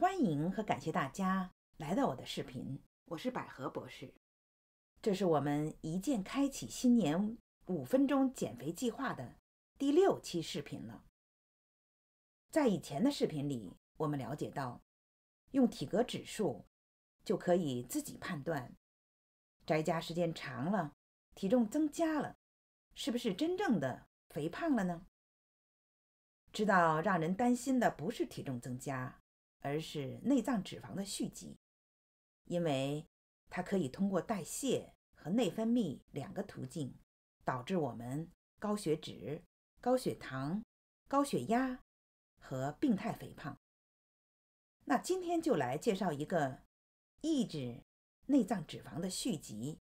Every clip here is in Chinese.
欢迎和感谢大家来到我的视频，我是百合博士。这是我们一键开启新年五分钟减肥计划的第六期视频了。在以前的视频里，我们了解到，用体格指数就可以自己判断，宅家时间长了，体重增加了，是不是真正的肥胖了呢？知道让人担心的不是体重增加。而是内脏脂肪的蓄积，因为它可以通过代谢和内分泌两个途径，导致我们高血脂、高血糖、高血压和病态肥胖。那今天就来介绍一个抑制内脏脂肪的蓄积，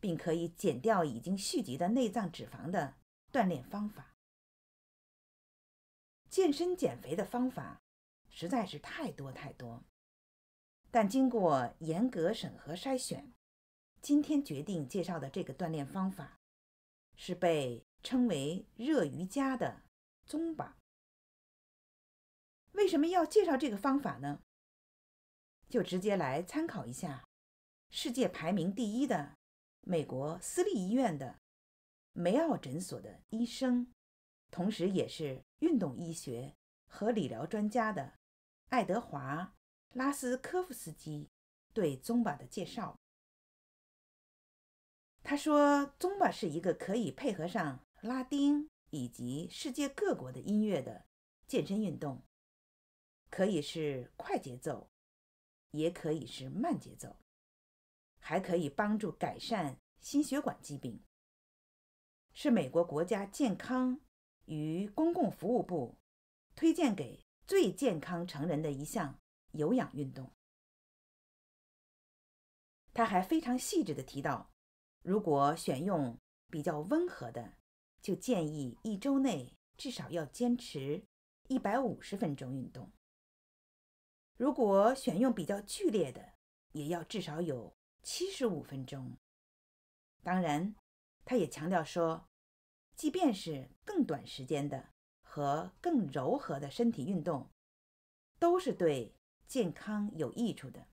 并可以减掉已经蓄积的内脏脂肪的锻炼方法。健身减肥的方法。实在是太多太多，但经过严格审核筛选，今天决定介绍的这个锻炼方法是被称为热瑜伽的宗巴。为什么要介绍这个方法呢？就直接来参考一下世界排名第一的美国私立医院的梅奥诊所的医生，同时也是运动医学和理疗专家的。爱德华·拉斯科夫斯基对宗巴的介绍。他说，宗巴是一个可以配合上拉丁以及世界各国的音乐的健身运动，可以是快节奏，也可以是慢节奏，还可以帮助改善心血管疾病。是美国国家健康与公共服务部推荐给。最健康成人的一项有氧运动。他还非常细致地提到，如果选用比较温和的，就建议一周内至少要坚持一百五十分钟运动；如果选用比较剧烈的，也要至少有七十五分钟。当然，他也强调说，即便是更短时间的。和更柔和的身体运动，都是对健康有益处的。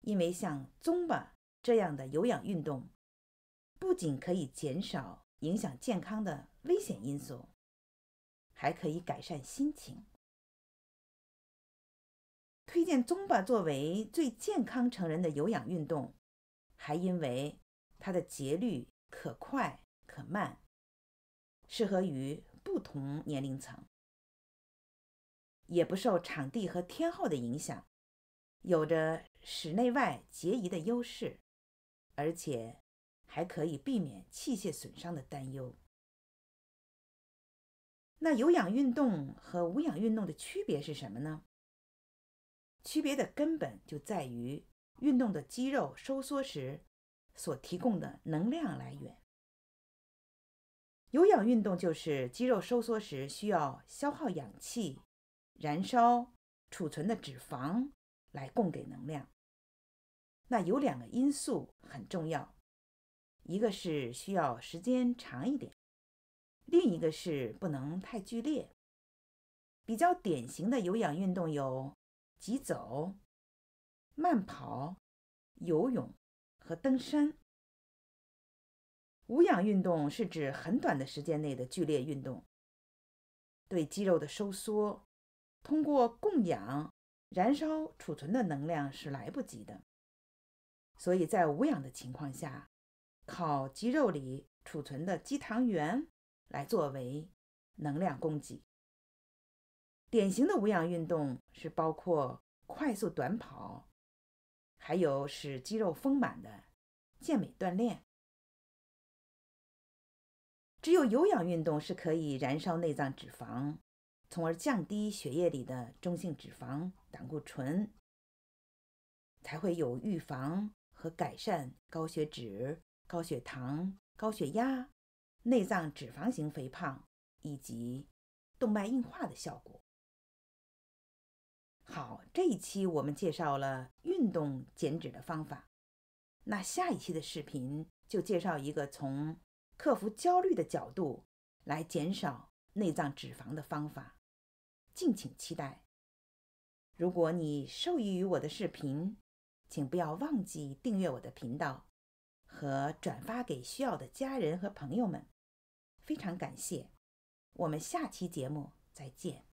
因为像宗巴这样的有氧运动，不仅可以减少影响健康的危险因素，还可以改善心情。推荐宗巴作为最健康成人的有氧运动，还因为它的节律可快可慢，适合于。不同年龄层，也不受场地和天候的影响，有着室内外皆宜的优势，而且还可以避免器械损伤的担忧。那有氧运动和无氧运动的区别是什么呢？区别的根本就在于运动的肌肉收缩时所提供的能量来源。有氧运动就是肌肉收缩时需要消耗氧气，燃烧储存的脂肪来供给能量。那有两个因素很重要，一个是需要时间长一点，另一个是不能太剧烈。比较典型的有氧运动有：急走、慢跑、游泳和登山。无氧运动是指很短的时间内的剧烈运动，对肌肉的收缩，通过供氧燃烧储存的能量是来不及的，所以在无氧的情况下，靠肌肉里储存的肌糖原来作为能量供给。典型的无氧运动是包括快速短跑，还有使肌肉丰满的健美锻炼。只有有氧运动是可以燃烧内脏脂肪，从而降低血液里的中性脂肪、胆固醇，才会有预防和改善高血脂、高血糖、高血压、内脏脂肪型肥胖以及动脉硬化的效果。好，这一期我们介绍了运动减脂的方法，那下一期的视频就介绍一个从。克服焦虑的角度来减少内脏脂肪的方法，敬请期待。如果你受益于我的视频，请不要忘记订阅我的频道和转发给需要的家人和朋友们。非常感谢，我们下期节目再见。